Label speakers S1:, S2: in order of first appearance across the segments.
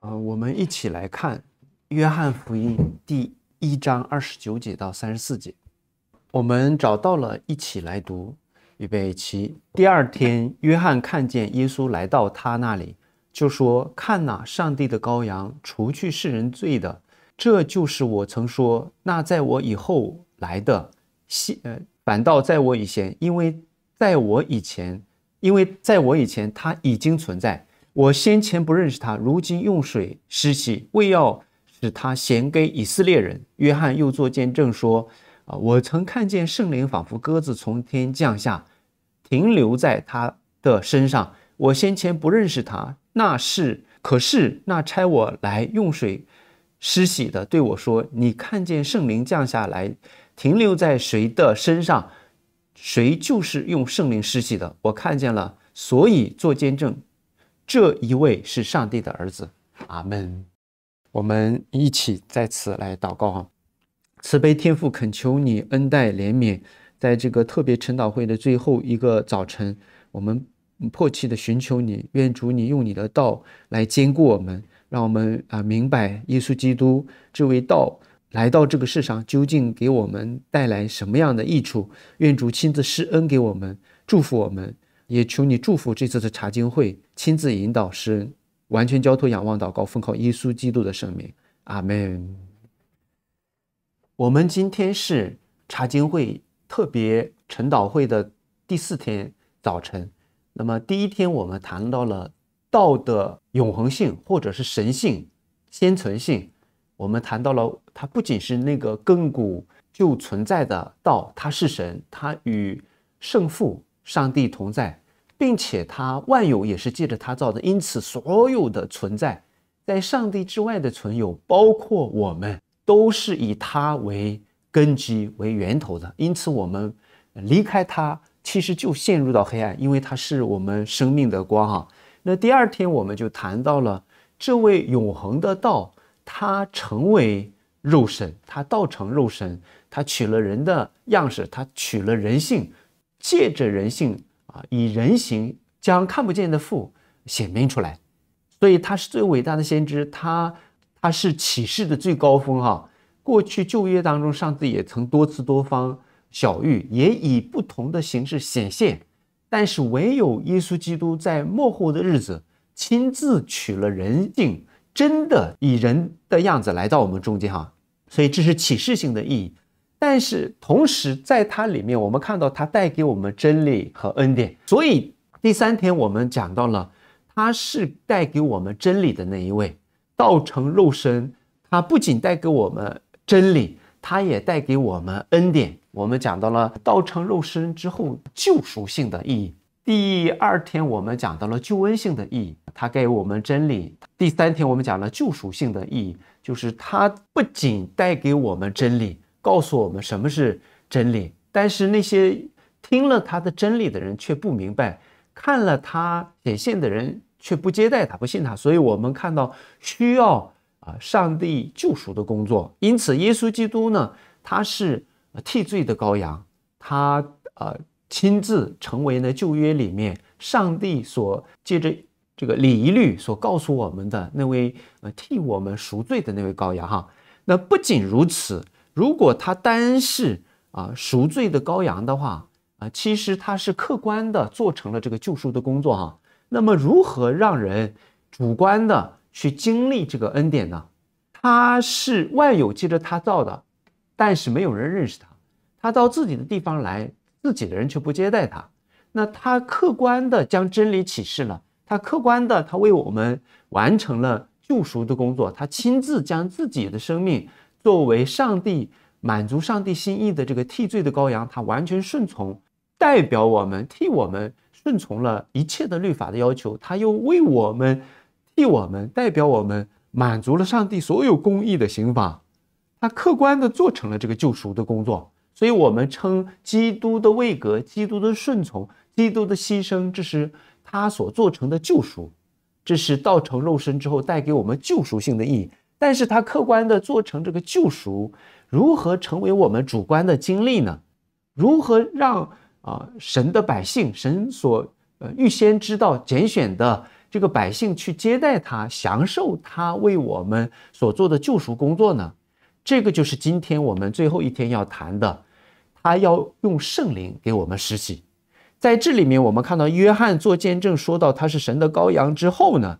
S1: 呃，我们一起来看《约翰福音》第一章二十九节到三十四节。我们找到了，一起来读。预备起。第二天，约翰看见耶稣来到他那里，就说：“看哪，上帝的羔羊，除去世人罪的。这就是我曾说那在我以后来的，现呃，反倒在我以前，因为在我以前，因为在我以前，他已经存在。”我先前不认识他，如今用水施洗，为要使他显给以色列人。约翰又作见证说：“啊，我曾看见圣灵仿佛鸽子从天降下，停留在他的身上。我先前不认识他，那是可是那差我来用水施洗的对我说：‘你看见圣灵降下来，停留在谁的身上，谁就是用圣灵施洗的。’我看见了，所以作见证。”这一位是上帝的儿子，阿门。我们一起在此来祷告啊！慈悲天父，恳求你恩待怜悯。在这个特别晨祷会的最后一个早晨，我们迫切的寻求你，愿主你用你的道来兼顾我们，让我们啊明白耶稣基督这位道来到这个世上究竟给我们带来什么样的益处。愿主亲自施恩给我们，祝福我们，也求你祝福这次的查经会。亲自引导师，完全交托仰望祷告，奉靠耶稣基督的圣名，阿门。我们今天是查经会特别晨祷会的第四天早晨。那么第一天我们谈到了道的永恒性，或者是神性、先存性。我们谈到了它不仅是那个亘古就存在的道，它是神，它与圣父、上帝同在。并且他万有也是借着他造的，因此所有的存在，在上帝之外的存有，包括我们，都是以他为根基、为源头的。因此，我们离开他，其实就陷入到黑暗，因为他是我们生命的光。哈，那第二天我们就谈到了这位永恒的道，他成为肉身，他道成肉身，他取了人的样式，他取了人性，借着人性。啊，以人形将看不见的父显明出来，所以他是最伟大的先知，他他是启示的最高峰哈。过去旧约当中，上帝也曾多次多方小遇，也以不同的形式显现，但是唯有耶稣基督在末后的日子亲自取了人性，真的以人的样子来到我们中间哈。所以这是启示性的意义。但是同时，在它里面，我们看到它带给我们真理和恩典。所以第三天我们讲到了，它是带给我们真理的那一位，道成肉身。它不仅带给我们真理，它也带给我们恩典。我们讲到了道成肉身之后救赎性的意义。第二天我们讲到了救恩性的意义，它给我们真理。第三天我们讲了救赎性的意义，就是它不仅带给我们真理。告诉我们什么是真理，但是那些听了他的真理的人却不明白，看了他显现的人却不接待他，不信他。所以我们看到需要啊，上帝救赎的工作。因此，耶稣基督呢，他是替罪的羔羊，他啊亲自成为呢旧约里面上帝所借着这个礼仪律所告诉我们的那位呃替我们赎罪的那位羔羊哈。那不仅如此。如果他单是啊赎罪的羔羊的话啊，其实他是客观的做成了这个救赎的工作哈。那么如何让人主观的去经历这个恩典呢？他是万有借着他造的，但是没有人认识他。他到自己的地方来，自己的人却不接待他。那他客观的将真理启示了，他客观的他为我们完成了救赎的工作，他亲自将自己的生命。作为上帝满足上帝心意的这个替罪的羔羊，他完全顺从，代表我们替我们顺从了一切的律法的要求，他又为我们替我们代表我们满足了上帝所有公义的刑罚，他客观的做成了这个救赎的工作。所以，我们称基督的位格，基督的顺从，基督的牺牲，这是他所做成的救赎，这是道成肉身之后带给我们救赎性的意义。但是他客观的做成这个救赎，如何成为我们主观的经历呢？如何让啊神的百姓，神所呃预先知道拣选的这个百姓去接待他，享受他为我们所做的救赎工作呢？这个就是今天我们最后一天要谈的，他要用圣灵给我们实洗，在这里面，我们看到约翰做见证，说到他是神的羔羊之后呢，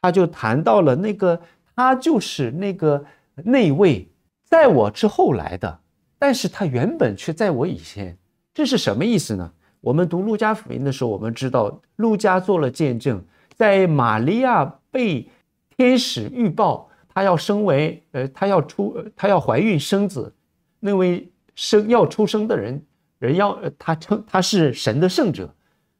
S1: 他就谈到了那个。他就是那个那位在我之后来的，但是他原本却在我以前，这是什么意思呢？我们读路加福音的时候，我们知道路加做了见证，在玛利亚被天使预报，她要生为呃，她要出，她要怀孕生子，那位生要出生的人，人要他称他是神的圣者，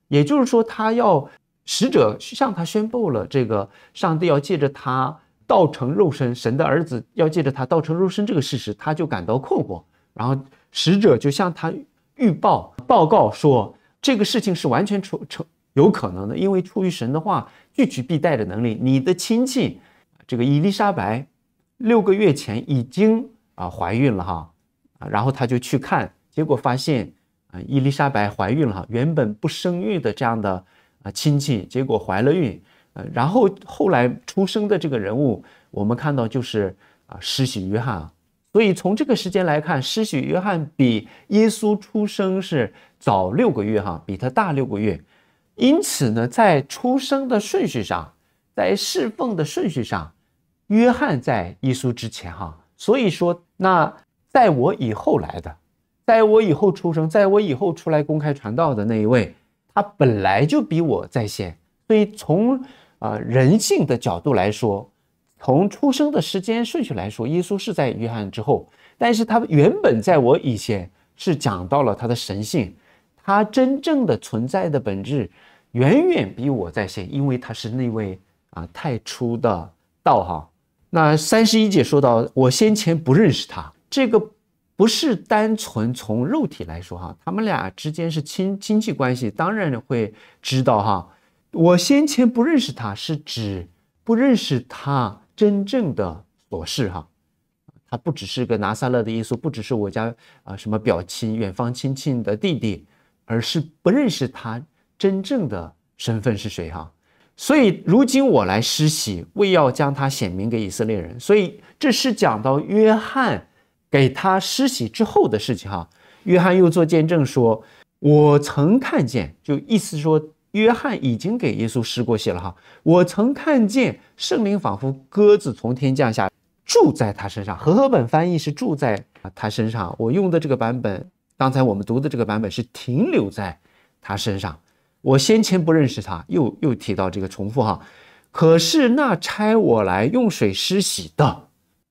S1: 也就是说，他要使者向他宣布了这个上帝要借着他。道成肉身，神的儿子要借着他道成肉身这个事实，他就感到困惑。然后使者就向他预报报告说，这个事情是完全出成有可能的，因为出于神的话，具取必带的能力。你的亲戚，这个伊丽莎白，六个月前已经啊怀孕了哈，然后他就去看，结果发现啊伊丽莎白怀孕了哈，原本不生育的这样的啊亲戚，结果怀了孕。呃，然后后来出生的这个人物，我们看到就是啊，施洗约翰啊。所以从这个时间来看，施洗约翰比耶稣出生是早六个月哈，比他大六个月。因此呢，在出生的顺序上，在侍奉的顺序上，约翰在耶稣之前哈。所以说，那在我以后来的，在我以后出生，在我以后出来公开传道的那一位，他本来就比我在先，所以从。啊，人性的角度来说，从出生的时间顺序来说，耶稣是在约翰之后。但是他原本在我以前是讲到了他的神性，他真正的存在的本质远远比我在先，因为他是那位啊太初的道哈。那三十一节说到，我先前不认识他，这个不是单纯从肉体来说哈，他们俩之间是亲亲戚关系，当然会知道哈。我先前不认识他，是指不认识他真正的罗事哈，他不只是个拿撒勒的耶稣，不只是我家啊什么表亲、远方亲戚的弟弟，而是不认识他真正的身份是谁哈。所以如今我来施洗，为要将他显明给以色列人。所以这是讲到约翰给他施洗之后的事情哈。约翰又做见证说：“我曾看见，就意思是说。”约翰已经给耶稣施过洗了哈，我曾看见圣灵仿佛鸽子从天降下，住在他身上。和合本翻译是住在他身上，我用的这个版本，刚才我们读的这个版本是停留在他身上。我先前不认识他，又又提到这个重复哈。可是那差我来用水施洗的，《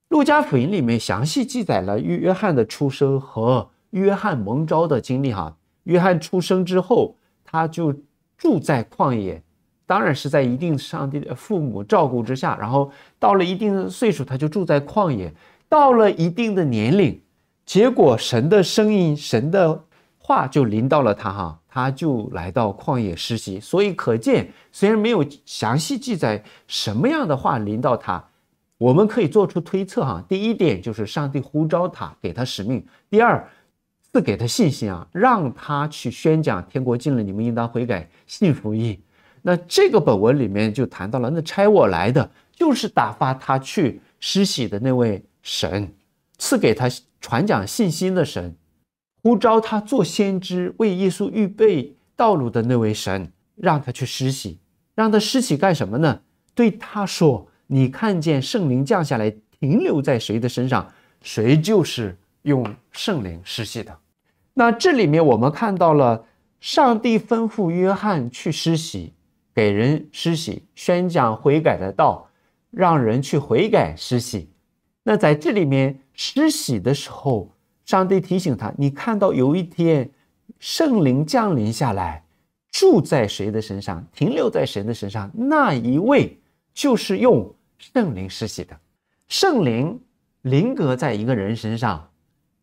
S1: 路加福音》里面详细记载了约翰的出生和约翰蒙召的经历哈。约翰出生之后，他就。住在旷野，当然是在一定上帝的父母照顾之下。然后到了一定的岁数，他就住在旷野。到了一定的年龄，结果神的声音、神的话就临到了他哈，他就来到旷野实习。所以可见，虽然没有详细记载什么样的话临到他，我们可以做出推测哈。第一点就是上帝呼召他，给他使命。第二。赐给他信心啊，让他去宣讲天国近了，你们应当悔改，信福音。那这个本文里面就谈到了，那差我来的就是打发他去施洗的那位神，赐给他传讲信心的神，呼召他做先知，为耶稣预备道路的那位神，让他去施洗，让他施洗干什么呢？对他说，你看见圣灵降下来，停留在谁的身上，谁就是。用圣灵施洗的，那这里面我们看到了上帝吩咐约翰去施洗，给人施洗，宣讲悔改的道，让人去悔改施洗。那在这里面施洗的时候，上帝提醒他：，你看到有一天圣灵降临下来，住在谁的身上，停留在谁的身上，那一位就是用圣灵施洗的。圣灵临格在一个人身上。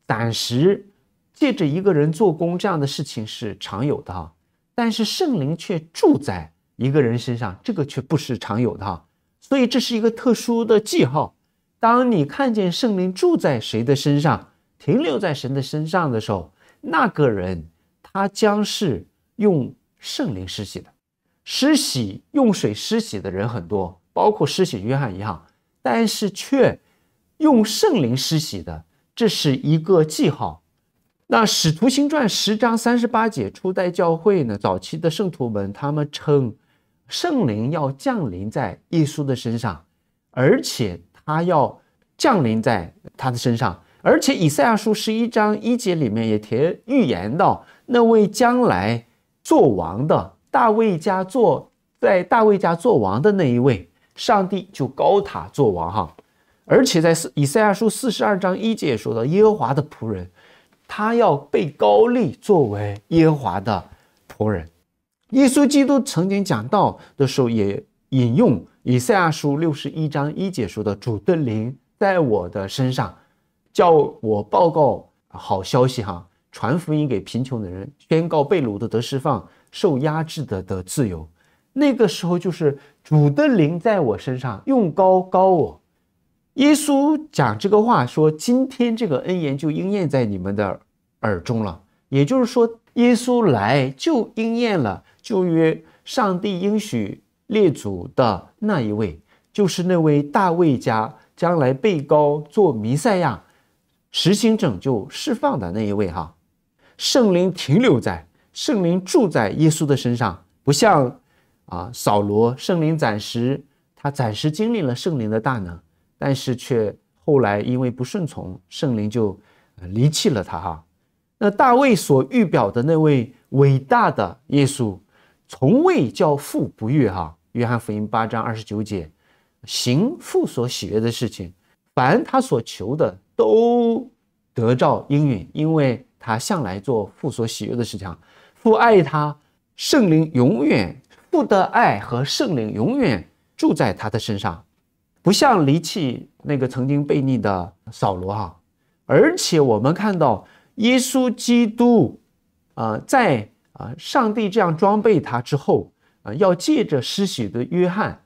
S1: 暂时借着一个人做工这样的事情是常有的哈，但是圣灵却住在一个人身上，这个却不是常有的哈。所以这是一个特殊的记号。当你看见圣灵住在谁的身上，停留在神的身上的时候，那个人他将是用圣灵施洗的。施洗用水施洗的人很多，包括施洗约翰一样，但是却用圣灵施洗的。这是一个记号。那《使徒行传》十章三十八节，初代教会呢，早期的圣徒们，他们称圣灵要降临在耶稣的身上，而且他要降临在他的身上。而且《以赛亚书》十一章一节里面也提预言到，那位将来做王的，大卫家做在大卫家做王的那一位，上帝就高塔做王哈。而且在四以赛亚书四十二章一节也说到，耶和华的仆人，他要被高丽作为耶和华的仆人。耶稣基督曾经讲到的时候，也引用以赛亚书六十一章一节说的：“主的灵在我的身上，叫我报告好消息，哈，传福音给贫穷的人，宣告被掳的得释放，受压制的得自由。”那个时候就是主的灵在我身上用高高我。耶稣讲这个话，说：“今天这个恩言就应验在你们的耳中了。”也就是说，耶稣来就应验了旧约上帝应许列祖的那一位，就是那位大卫家将来被告做弥赛亚，实行拯救释放的那一位。哈，圣灵停留在圣灵住在耶稣的身上，不像啊扫罗，圣灵暂时他暂时经历了圣灵的大能。但是却后来因为不顺从圣灵就离弃了他哈。那大卫所预表的那位伟大的耶稣，从未叫父不悦哈。约翰福音八章二十九节，行父所喜悦的事情，凡他所求的都得照应，允，因为他向来做父所喜悦的事情，父爱他，圣灵永远父的爱和圣灵永远住在他的身上。不像离弃那个曾经悖逆的扫罗哈，而且我们看到耶稣基督，啊，在啊上帝这样装备他之后，啊要借着施洗的约翰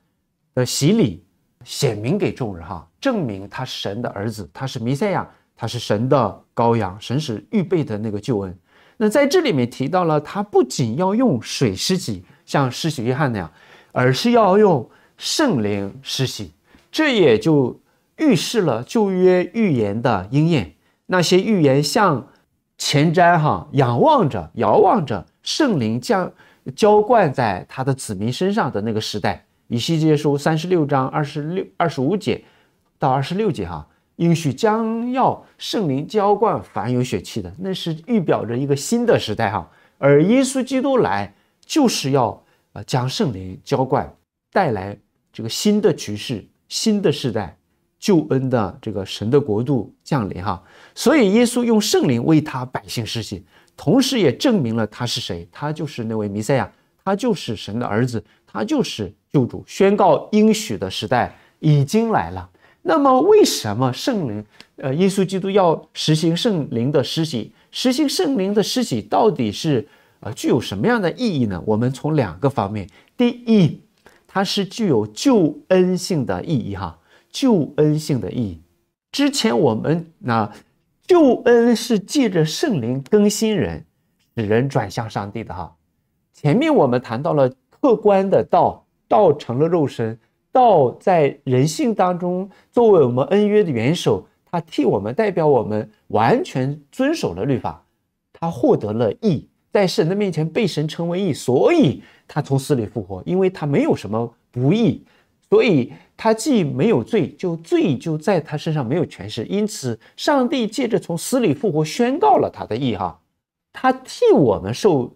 S1: 的洗礼显明给众人哈，证明他是神的儿子，他是弥赛亚，他是神的羔羊，神使预备的那个救恩。那在这里面提到了，他不仅要用水施洗，像施洗约翰那样，而是要用圣灵施洗。这也就预示了旧约预言的应验。那些预言像前瞻哈，仰望着、遥望着圣灵降、浇灌在他的子民身上的那个时代。以西结书三十六章二十六、二十五节到二十六节哈，应许将要圣灵浇灌凡有血气的，那是预表着一个新的时代哈。而耶稣基督来就是要啊，将圣灵浇灌，带来这个新的局势。新的时代，救恩的这个神的国度降临哈，所以耶稣用圣灵为他百姓施洗，同时也证明了他是谁，他就是那位弥赛亚，他就是神的儿子，他就是救主。宣告应许的时代已经来了。那么为什么圣灵，呃，耶稣基督要实行圣灵的施洗？实行圣灵的施洗到底是呃具有什么样的意义呢？我们从两个方面，第一。它是具有救恩性的意义，哈，救恩性的意义。之前我们那救恩是借着圣灵更新人，使人转向上帝的，哈。前面我们谈到了客观的道，道成了肉身，道在人性当中作为我们恩约的元首，他替我们代表我们完全遵守了律法，他获得了义。在神的面前被神称为义，所以他从死里复活，因为他没有什么不义，所以他既没有罪，就罪就在他身上没有权势。因此，上帝借着从死里复活宣告了他的义哈，他替我们受，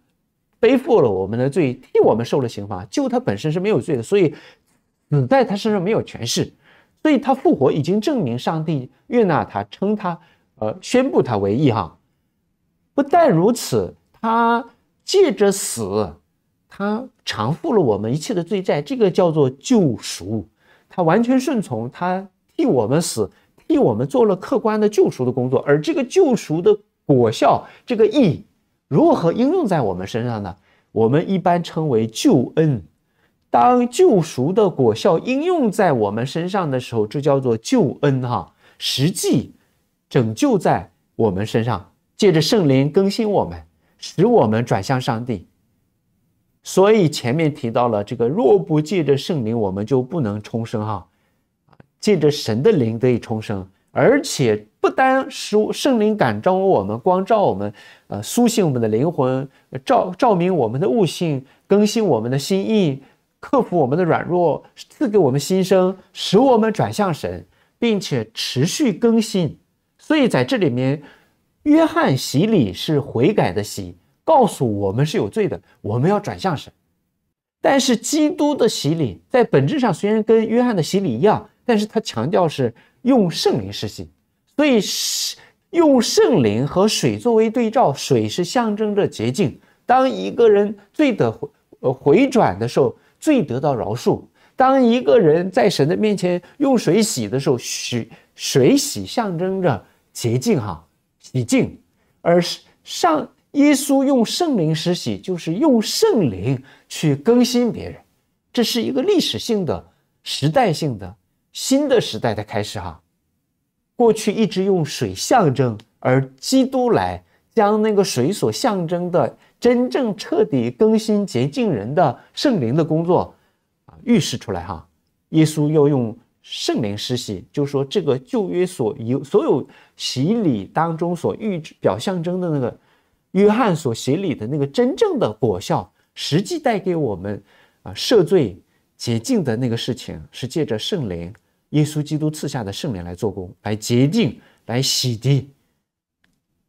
S1: 背负了我们的罪，替我们受了刑罚，就他本身是没有罪的，所以死在他身上没有权势，所以他复活已经证明上帝悦纳他，称他呃，宣布他为义哈。不但如此。他借着死，他偿付了我们一切的罪债，这个叫做救赎。他完全顺从，他替我们死，替我们做了客观的救赎的工作。而这个救赎的果效，这个意义如何应用在我们身上呢？我们一般称为救恩。当救赎的果效应用在我们身上的时候，这叫做救恩哈。实际拯救在我们身上，借着圣灵更新我们。使我们转向上帝。所以前面提到了这个，若不借着圣灵，我们就不能重生。哈，啊，借着神的灵得以重生，而且不单使圣灵感召我们、光照我们，呃，苏醒我们的灵魂，照照明我们的悟性，更新我们的心意，克服我们的软弱，赐给我们新生，使我们转向神，并且持续更新。所以在这里面。约翰洗礼是悔改的洗，告诉我们是有罪的，我们要转向神。但是基督的洗礼在本质上虽然跟约翰的洗礼一样，但是他强调是用圣灵施洗。所以是用圣灵和水作为对照，水是象征着洁净。当一个人罪得回回转的时候，罪得到饶恕。当一个人在神的面前用水洗的时候，水水洗象征着洁净。哈。以净，而上耶稣用圣灵施洗，就是用圣灵去更新别人，这是一个历史性的、时代性的新的时代的开始哈。过去一直用水象征，而基督来将那个水所象征的真正彻底更新洁净人的圣灵的工作啊，预示出来哈。耶稣要用。圣灵洗就是说，这个旧约所有所有洗礼当中所预表象征的那个，约翰所洗礼的那个真正的果效，实际带给我们啊赦罪洁净的那个事情，是借着圣灵，耶稣基督赐下的圣灵来做工，来洁净，来洗涤，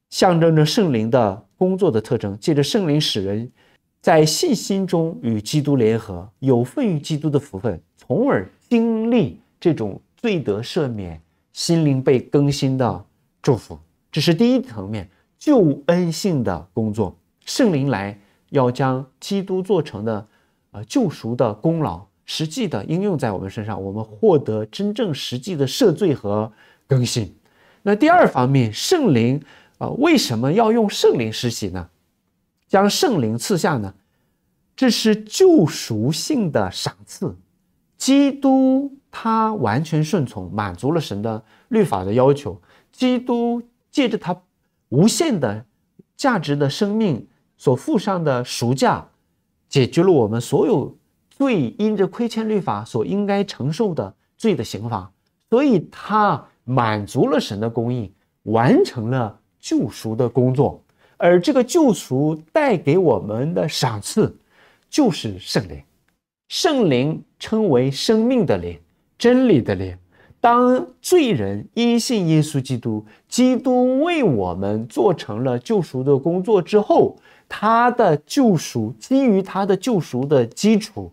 S1: 象征着圣灵的工作的特征，借着圣灵使人，在信心中与基督联合，有份与基督的福分，从而经历。这种罪得赦免、心灵被更新的祝福，这是第一层面救恩性的工作。圣灵来要将基督做成的，呃，救赎的功劳实际的应用在我们身上，我们获得真正实际的赦罪和更新。那第二方面，圣灵啊，为什么要用圣灵施洗呢？将圣灵赐下呢？这是救赎性的赏赐，基督。他完全顺从，满足了神的律法的要求。基督借着他无限的、价值的生命所付上的赎价，解决了我们所有罪，因着亏欠律法所应该承受的罪的刑罚。所以，他满足了神的供应，完成了救赎的工作。而这个救赎带给我们的赏赐，就是圣灵。圣灵称为生命的灵。真理的脸，当罪人因信耶稣基督，基督为我们做成了救赎的工作之后，他的救赎基于他的救赎的基础，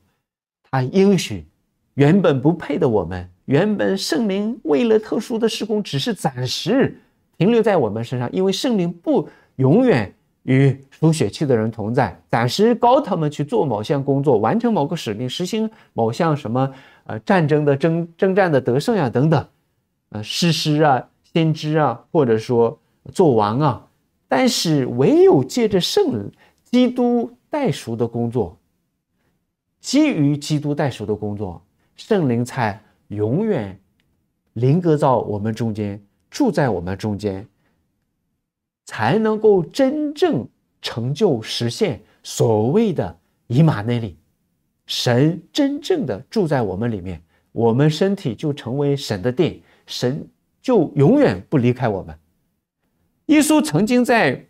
S1: 他应许原本不配的我们，原本圣灵为了特殊的施工，只是暂时停留在我们身上，因为圣灵不永远。与输血气的人同在，暂时高他们去做某项工作，完成某个使命，实行某项什么呃战争的征征战的得胜呀等等，呃，诗师啊，先知啊，或者说做王啊。但是唯有借着圣基督代赎的工作，基于基督代赎的工作，圣灵才永远临格到我们中间，住在我们中间。才能够真正成就实现所谓的以马内利，神真正的住在我们里面，我们身体就成为神的殿，神就永远不离开我们。耶稣曾经在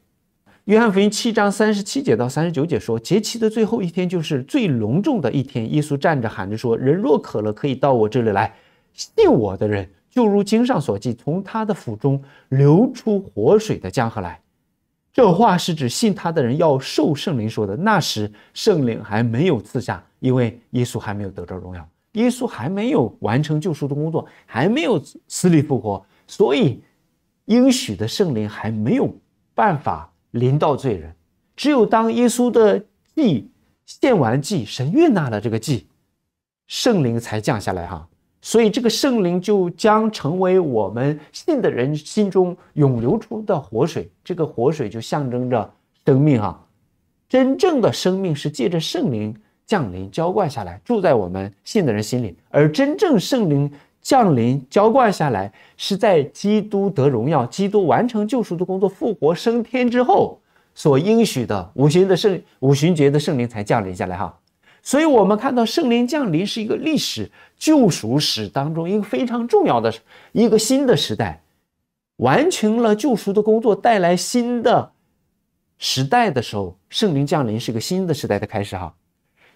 S1: 约翰福音七章三十七节到三十九节说：“节期的最后一天就是最隆重的一天，耶稣站着喊着说：‘人若渴了，可以到我这里来，信我的人。’”就如经上所记，从他的腹中流出活水的江河来，这话是指信他的人要受圣灵说的。那时圣灵还没有赐下，因为耶稣还没有得着荣耀，耶稣还没有完成救赎的工作，还没有死里复活，所以应许的圣灵还没有办法临到罪人。只有当耶稣的祭献完祭，神悦纳了这个祭，圣灵才降下来。哈。所以，这个圣灵就将成为我们信的人心中涌流出的活水。这个活水就象征着生命啊！真正的生命是借着圣灵降临浇灌下来，住在我们信的人心里。而真正圣灵降临浇灌下来，是在基督得荣耀、基督完成救赎的工作、复活升天之后所应许的五旬的圣、五旬节的圣灵才降临下来哈。所以，我们看到圣灵降临是一个历史救赎史当中一个非常重要的一个新的时代，完成了救赎的工作，带来新的时代的时候，圣灵降临是一个新的时代的开始哈。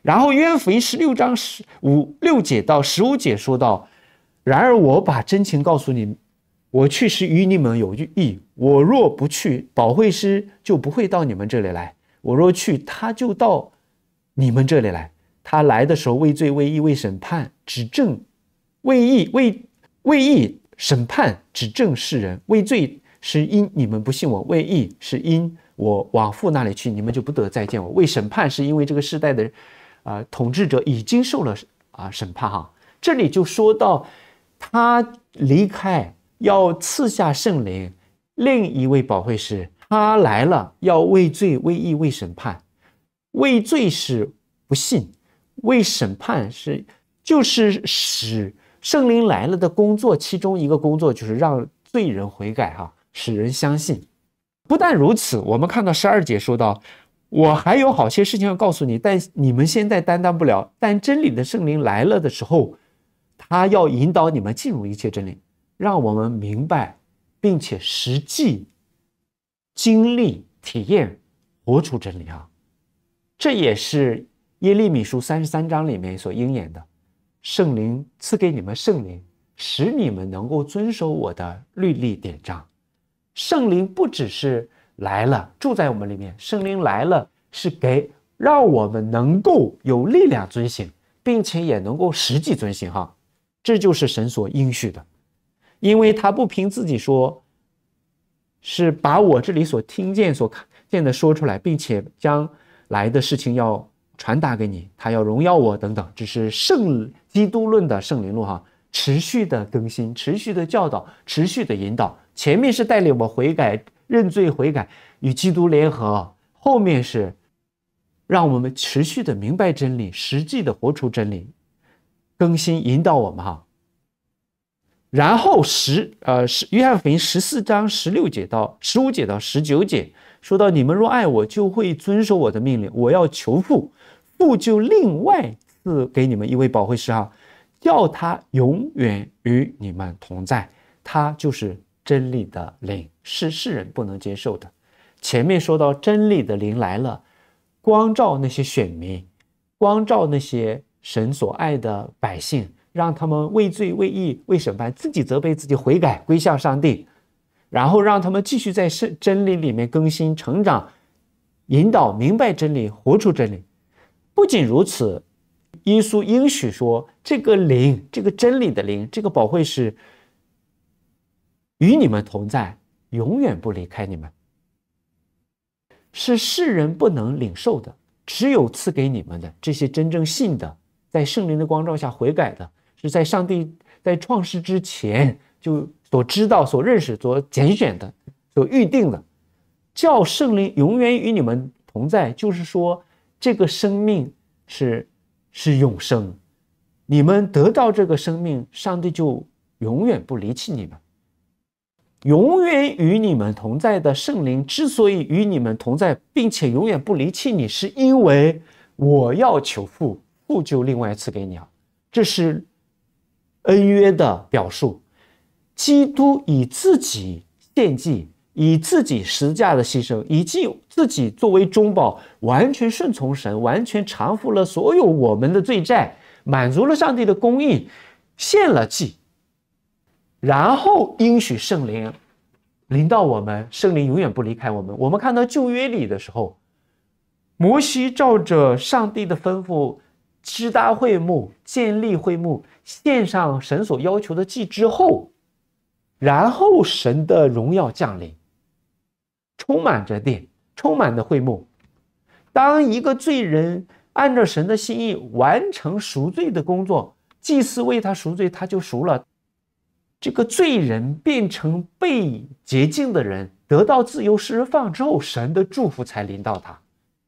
S1: 然后，约翰福音十六章十五六节到十五节说到：“然而，我把真情告诉你，我确实与你们有意，我若不去，保惠师就不会到你们这里来；我若去，他就到你们这里来。”他来的时候，畏罪、畏义、畏审判、指证；畏义、畏畏义、审判、指证世人。畏罪是因你们不信我；畏义是因我往父那里去，你们就不得再见我。畏审判是因为这个世代的啊统治者已经受了啊审判哈。这里就说到他离开要赐下圣灵。另一位宝惠师他来了要畏罪、畏义、畏审判。畏罪是不信。为审判是，就是使圣灵来了的工作，其中一个工作就是让罪人悔改，哈，使人相信。不但如此，我们看到十二节说到，我还有好些事情要告诉你，但你们现在担当不了。但真理的圣灵来了的时候，他要引导你们进入一切真理，让我们明白，并且实际经历体验活出真理啊。这也是。耶利米书三十三章里面所应验的，圣灵赐给你们圣灵，使你们能够遵守我的律例典章。圣灵不只是来了，住在我们里面。圣灵来了，是给让我们能够有力量遵行，并且也能够实际遵行。哈，这就是神所应许的，因为他不凭自己说，是把我这里所听见、所看见的说出来，并且将来的事情要。传达给你，他要荣耀我等等，这是圣基督论的圣灵路哈，持续的更新，持续的教导，持续的引导。前面是带领我悔改、认罪、悔改与基督联合，后面是让我们持续的明白真理，实际的活出真理，更新引导我们哈。然后十呃十约翰福音十四章十六节到十五节到十九节说到：你们若爱我，就会遵守我的命令。我要求父。不就另外赐给你们一位宝会师啊？要他永远与你们同在。他就是真理的灵，是世人不能接受的。前面说到真理的灵来了，光照那些选民，光照那些神所爱的百姓，让他们畏罪、畏义、为审判，自己责备自己，悔改归向上帝，然后让他们继续在圣真理里面更新成长，引导明白真理，活出真理。不仅如此，耶稣应许说：“这个灵，这个真理的灵，这个宝会是与你们同在，永远不离开你们。是世人不能领受的，只有赐给你们的。这些真正信的，在圣灵的光照下悔改的，是在上帝在创世之前就所知道、所认识、所拣选的、所预定的。叫圣灵永远与你们同在，就是说。”这个生命是是永生，你们得到这个生命，上帝就永远不离弃你们，永远与你们同在的圣灵之所以与你们同在，并且永远不离弃你，是因为我要求父，父就另外赐给你了。这是恩约的表述，基督以自己献祭。以自己实价的牺牲，以及自己作为中保完全顺从神、完全偿付了所有我们的罪债，满足了上帝的公应，献了祭，然后应许圣灵临到我们，圣灵永远不离开我们。我们看到旧约里的时候，摩西照着上帝的吩咐支搭会幕、建立会幕、献上神所要求的祭之后，然后神的荣耀降临。充满着电，充满的会幕。当一个罪人按照神的心意完成赎罪的工作，祭司为他赎罪，他就赎了。这个罪人变成被洁净的人，得到自由释放之后，神的祝福才临到他。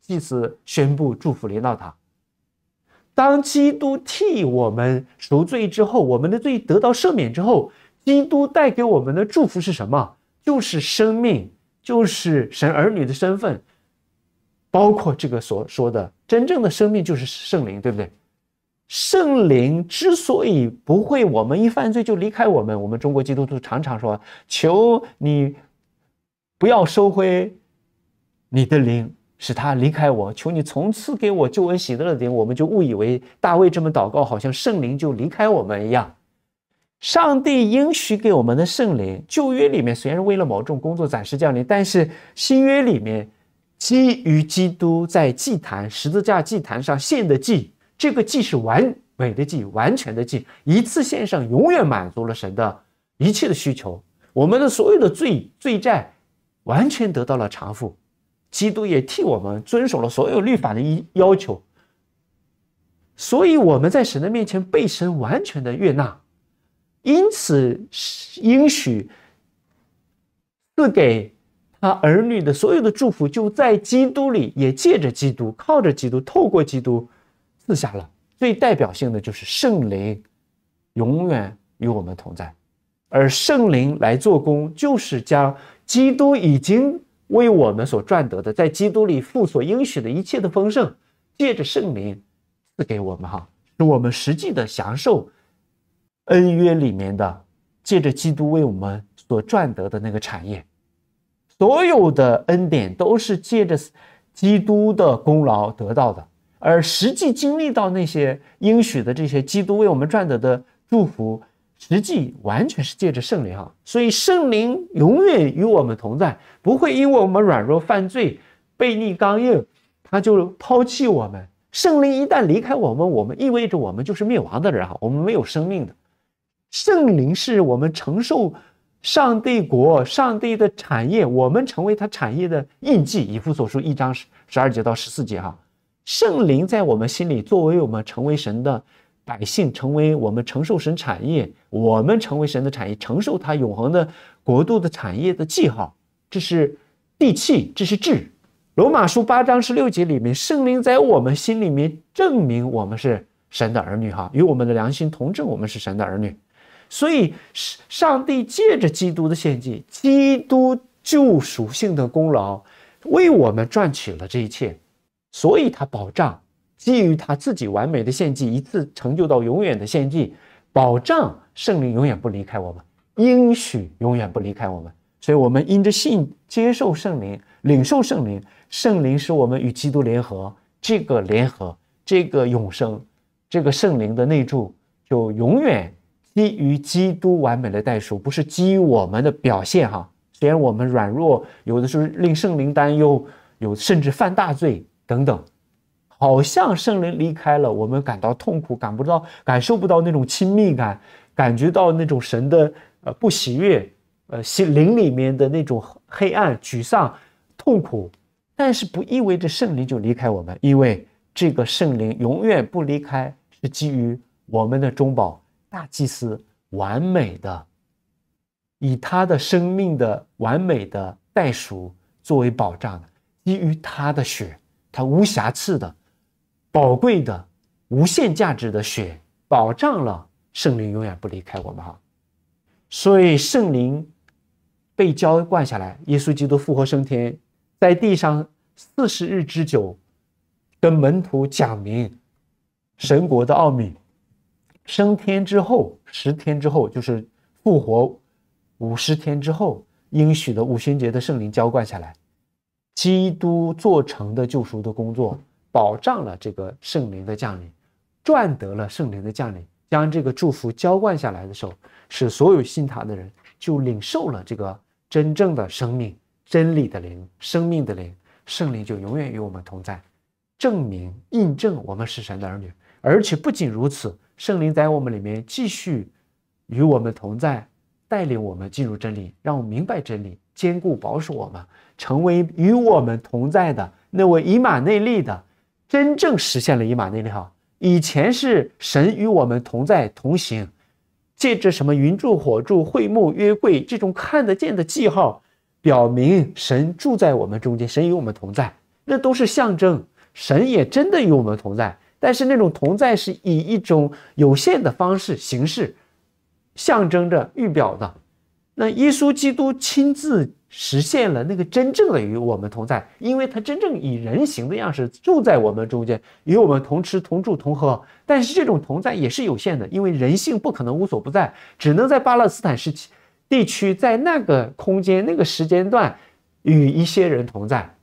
S1: 祭司宣布祝福临到他。当基督替我们赎罪之后，我们的罪得到赦免之后，基督带给我们的祝福是什么？就是生命。就是神儿女的身份，包括这个所说的真正的生命就是圣灵，对不对？圣灵之所以不会我们一犯罪就离开我们，我们中国基督徒常常说：“求你不要收回你的灵，使他离开我。”求你从此给我救恩喜乐的灵，我们就误以为大卫这么祷告，好像圣灵就离开我们一样。上帝应许给我们的圣灵，旧约里面虽然是为了某种工作暂时降临，但是新约里面基于基督在祭坛十字架祭坛上献的祭，这个祭是完美的祭，完全的祭，一次献上永远满足了神的一切的需求。我们的所有的罪罪债完全得到了偿付，基督也替我们遵守了所有律法的要要求，所以我们在神的面前被神完全的悦纳。因此，应许赐给他儿女的所有的祝福，就在基督里，也借着基督，靠着基督，透过基督赐下了。最代表性的就是圣灵，永远与我们同在。而圣灵来做工，就是将基督已经为我们所赚得的，在基督里父所应许的一切的丰盛，借着圣灵赐给我们。哈，是我们实际的享受。恩约里面的，借着基督为我们所赚得的那个产业，所有的恩典都是借着基督的功劳得到的，而实际经历到那些应许的这些基督为我们赚得的祝福，实际完全是借着圣灵啊。所以圣灵永远与我们同在，不会因为我们软弱犯罪背逆刚硬，他就抛弃我们。圣灵一旦离开我们，我们意味着我们就是灭亡的人啊，我们没有生命的。圣灵是我们承受上帝国、上帝的产业，我们成为他产业的印记。以弗所书一章十十二节到十四节，哈，圣灵在我们心里，作为我们成为神的百姓，成为我们承受神产业，我们成为神的产业，承受他永恒的国度的产业的记号，这是地契，这是智。罗马书八章十六节里面，圣灵在我们心里面证明我们是神的儿女，哈，与我们的良心同证，我们是神的儿女。所以，上上帝借着基督的献祭，基督救赎性的功劳，为我们赚取了这一切。所以，他保障基于他自己完美的献祭，一次成就到永远的献祭，保障圣灵永远不离开我们，应许永远不离开我们。所以，我们因着信接受圣灵，领受圣灵。圣灵使我们与基督联合，这个联合，这个永生，这个圣灵的内住，就永远。基于基督完美的代数，不是基于我们的表现哈。虽然我们软弱，有的时候令圣灵担忧，有甚至犯大罪等等，好像圣灵离开了，我们感到痛苦，感不到感受不到那种亲密感，感觉到那种神的呃不喜悦，呃心灵里面的那种黑暗、沮丧、痛苦。但是不意味着圣灵就离开我们，因为这个圣灵永远不离开，是基于我们的中保。大祭司完美的，以他的生命的完美的袋鼠作为保障，基于他的血，他无瑕疵的、宝贵的、无限价值的血，保障了圣灵永远不离开我们哈。所以圣灵被浇灌下来，耶稣基督复活升天，在地上四十日之久，跟门徒讲明神国的奥秘。升天之后，十天之后就是复活，五十天之后应许的五旬节的圣灵浇灌下来，基督做成的救赎的工作保障了这个圣灵的降临，赚得了圣灵的降临，将这个祝福浇灌下来的时候，使所有信他的人就领受了这个真正的生命、真理的灵、生命的灵，圣灵就永远与我们同在，证明印证我们是神的儿女，而且不仅如此。圣灵在我们里面继续与我们同在，带领我们进入真理，让我们明白真理，坚固保守我们，成为与我们同在的那位以马内利的，真正实现了以马内利。哈！以前是神与我们同在同行，借着什么云柱火柱、会幕约柜这种看得见的记号，表明神住在我们中间，神与我们同在，那都是象征。神也真的与我们同在。但是那种同在是以一种有限的方式形式，象征着预表的。那耶稣基督亲自实现了那个真正的与我们同在，因为他真正以人形的样式住在我们中间，与我们同吃同住同喝。但是这种同在也是有限的，因为人性不可能无所不在，只能在巴勒斯坦时期地区，在那个空间那个时间段与一些人同在。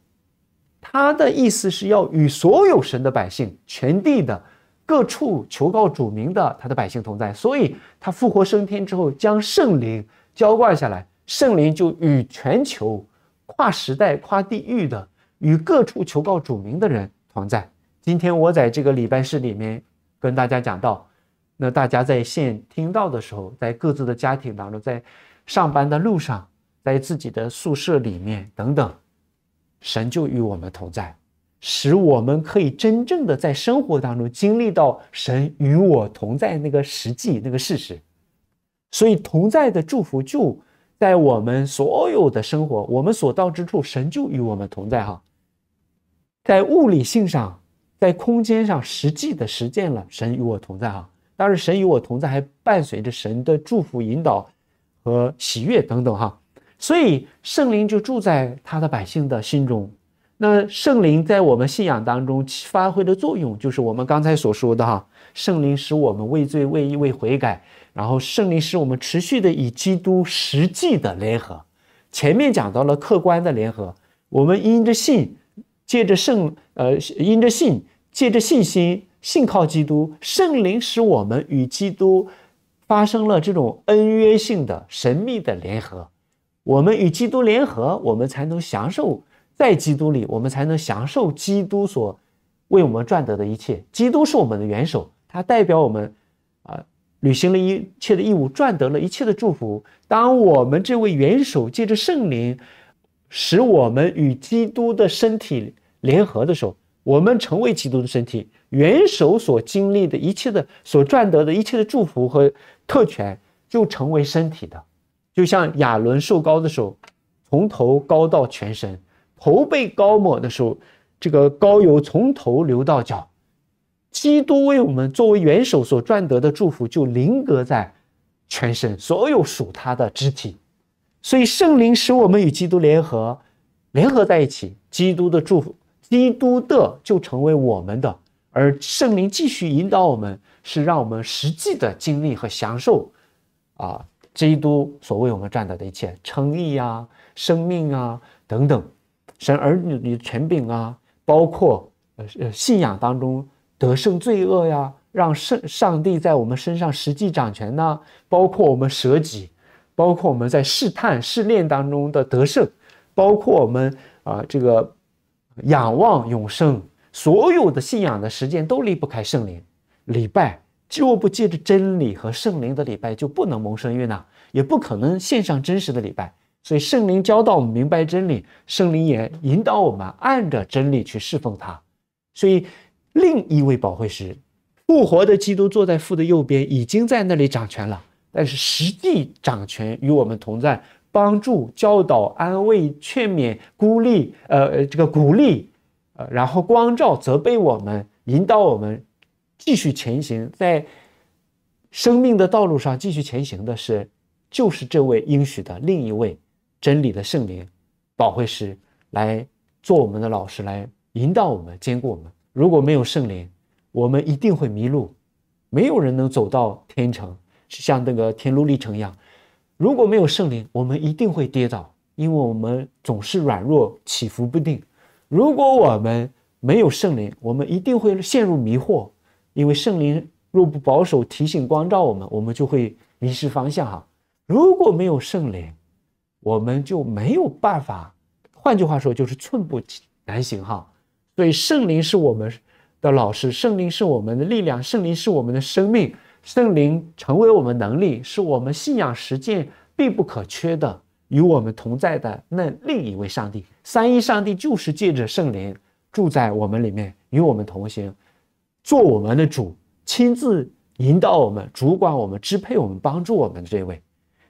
S1: 他的意思是要与所有神的百姓、全地的各处求告主名的他的百姓同在，所以他复活升天之后，将圣灵浇灌下来，圣灵就与全球、跨时代、跨地域的与各处求告主名的人同在。今天我在这个礼拜室里面跟大家讲到，那大家在线听到的时候，在各自的家庭当中，在上班的路上，在自己的宿舍里面等等。神就与我们同在，使我们可以真正的在生活当中经历到神与我同在那个实际那个事实。所以同在的祝福就在我们所有的生活，我们所到之处，神就与我们同在哈。在物理性上，在空间上实际的实践了神与我同在哈。当然，神与我同在还伴随着神的祝福、引导和喜悦等等哈。所以圣灵就住在他的百姓的心中。那圣灵在我们信仰当中发挥的作用，就是我们刚才所说的哈，圣灵使我们未罪、未意、未悔改，然后圣灵使我们持续的与基督实际的联合。前面讲到了客观的联合，我们因着信，借着圣呃，因着信借着信心信靠基督，圣灵使我们与基督发生了这种恩约性的神秘的联合。我们与基督联合，我们才能享受在基督里；我们才能享受基督所为我们赚得的一切。基督是我们的元首，他代表我们，啊，履行了一切的义务，赚得了一切的祝福。当我们这位元首借着圣灵，使我们与基督的身体联合的时候，我们成为基督的身体。元首所经历的一切的，所赚得的一切的祝福和特权，就成为身体的。就像亚伦受高的时候，从头高到全身；头被高抹的时候，这个膏油从头流到脚。基督为我们作为元首所赚得的祝福，就临格在全身所有属他的肢体。所以圣灵使我们与基督联合，联合在一起。基督的祝福，基督的就成为我们的。而圣灵继续引导我们，是让我们实际的经历和享受。啊。基督所为我们赚到的一切称义啊、生命啊等等，神儿女的权柄啊，包括呃呃信仰当中得胜罪恶呀，让圣上帝在我们身上实际掌权呢，包括我们舍己，包括我们在试探试炼当中的得胜，包括我们啊这个仰望永生，所有的信仰的实践都离不开圣灵礼拜。就不借着真理和圣灵的礼拜就不能蒙生育呢，也不可能献上真实的礼拜。所以圣灵教导我们明白真理，圣灵也引导我们按着真理去侍奉他。所以另一位宝惠师复活的基督坐在父的右边，已经在那里掌权了。但是实际掌权与我们同在，帮助、教导、安慰、劝勉、鼓励，呃，这个鼓励，呃，然后光照、责备我们，引导我们。继续前行，在生命的道路上继续前行的是，就是这位应许的另一位真理的圣灵、保惠师来做我们的老师，来引导我们、兼顾我们。如果没有圣灵，我们一定会迷路，没有人能走到天城，像那个天路历程一样。如果没有圣灵，我们一定会跌倒，因为我们总是软弱、起伏不定。如果我们没有圣灵，我们一定会陷入迷惑。因为圣灵若不保守、提醒、光照我们，我们就会迷失方向哈。如果没有圣灵，我们就没有办法。换句话说，就是寸步难行哈。所以，圣灵是我们的老师，圣灵是我们的力量，圣灵是我们的生命，圣灵成为我们能力，是我们信仰实践必不可缺的，与我们同在的那另一位上帝。三一上帝就是借着圣灵住在我们里面，与我们同行。做我们的主，亲自引导我们、主管我们、支配我们、帮助我们的这位，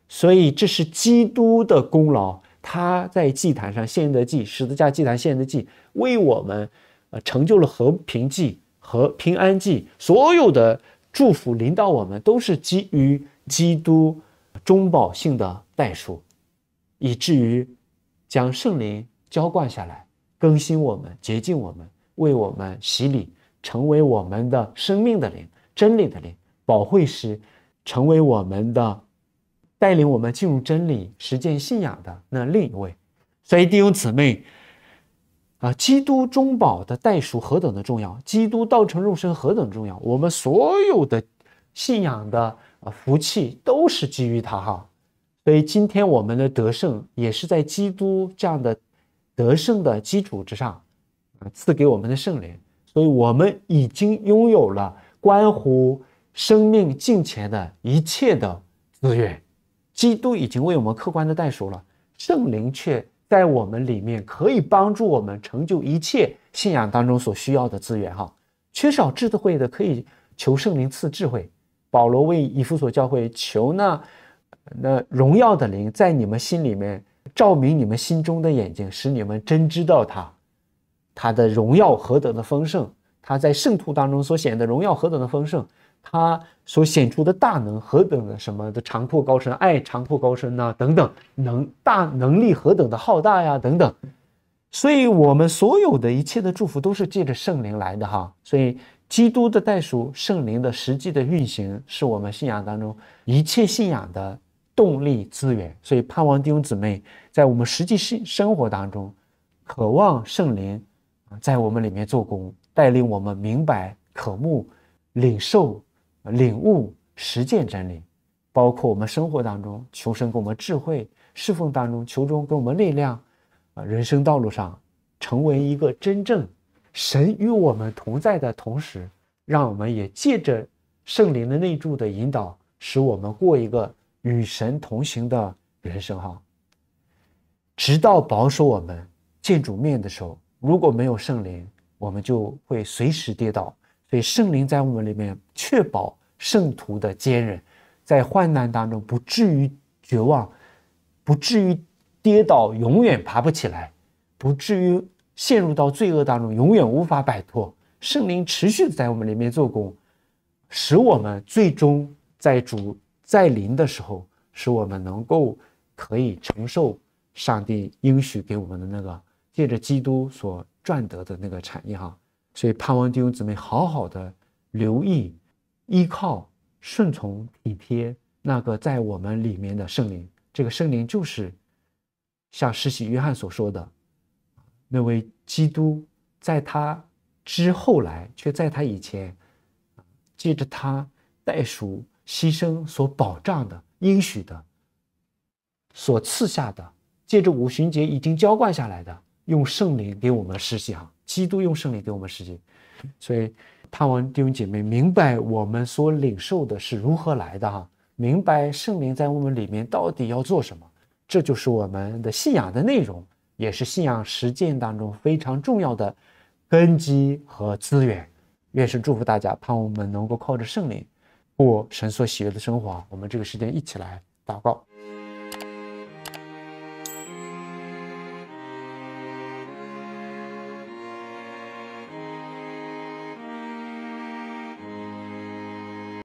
S1: 所以这是基督的功劳。他在祭坛上献的祭，十字架祭坛献的祭，为我们呃成就了和平祭和平安祭，所有的祝福、领导我们，都是基于基督中保性的代数，以至于将圣灵浇灌下来，更新我们、洁净我们、为我们洗礼。成为我们的生命的灵，真理的灵，宝惠师，成为我们的，带领我们进入真理、实践信仰的那另一位。所以弟兄姊妹，啊，基督中保的代数何等的重要，基督道成肉身何等重要，我们所有的信仰的福气都是基于他哈。所以今天我们的得胜也是在基督这样的得胜的基础之上，啊，赐给我们的圣灵。所以，我们已经拥有了关乎生命境前的一切的资源。基督已经为我们客观的代赎了，圣灵却在我们里面可以帮助我们成就一切信仰当中所需要的资源。哈，缺少智慧的，可以求圣灵赐智慧。保罗为以弗所教会求呢，那荣耀的灵在你们心里面照明你们心中的眼睛，使你们真知道他。他的荣耀何等的丰盛，他在圣徒当中所显的荣耀何等的丰盛，他所显出的大能何等的什么的长阔高深，爱长阔高深呐，等等，能大能力何等的浩大呀，等等。所以，我们所有的一切的祝福都是借着圣灵来的哈。所以，基督的代赎，圣灵的实际的运行，是我们信仰当中一切信仰的动力资源。所以，盼望弟兄姊妹在我们实际生生活当中，渴望圣灵。在我们里面做工，带领我们明白、渴慕、领受、领悟、实践真理，包括我们生活当中求神给我们智慧，侍奉当中求中给我们力量，啊，人生道路上成为一个真正神与我们同在的同时，让我们也借着圣灵的内助的引导，使我们过一个与神同行的人生哈，直到保守我们见主面的时候。如果没有圣灵，我们就会随时跌倒。所以，圣灵在我们里面，确保圣徒的坚韧，在患难当中不至于绝望，不至于跌倒永远爬不起来，不至于陷入到罪恶当中永远无法摆脱。圣灵持续在我们里面做工，使我们最终在主在临的时候，使我们能够可以承受上帝应许给我们的那个。借着基督所赚得的那个产业，哈，所以盼望弟兄姊妹好好的留意、依靠、顺从、体贴那个在我们里面的圣灵。这个圣灵就是像使徒约翰所说的，那位基督在他之后来，却在他以前，借着他代赎、牺牲所保障的、应许的、所赐下的，借着五旬节已经浇灌下来的。用圣灵给我们实现，哈，基督用圣灵给我们实现。所以盼望弟兄姐妹明白我们所领受的是如何来的哈，明白圣灵在我们里面到底要做什么，这就是我们的信仰的内容，也是信仰实践当中非常重要的根基和资源。愿神祝福大家，盼望我们能够靠着圣灵过神所喜悦的生活。我们这个时间一起来祷告。